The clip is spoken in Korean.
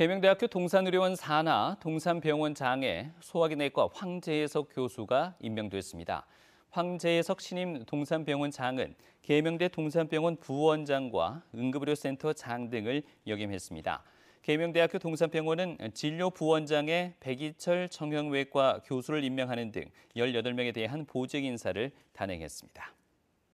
계명대학교 동산의료원 산하 동산병원 장애 소화기내과 황재석 교수가 임명됐습니다. 황재석 신임 동산병원 장은 계명대 동산병원 부원장과 응급의료센터 장 등을 역임했습니다. 계명대학교 동산병원은 진료 부원장에 백이철 정형외과 교수를 임명하는 등 18명에 대한 보직 인사를 단행했습니다.